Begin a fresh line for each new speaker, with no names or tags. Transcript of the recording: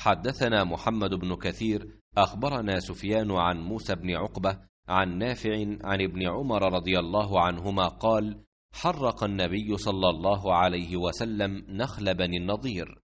حدثنا محمد بن كثير
اخبرنا سفيان عن موسى بن عقبه عن نافع عن ابن عمر رضي الله عنهما قال حرق النبي صلى الله عليه وسلم نخل
بني النضير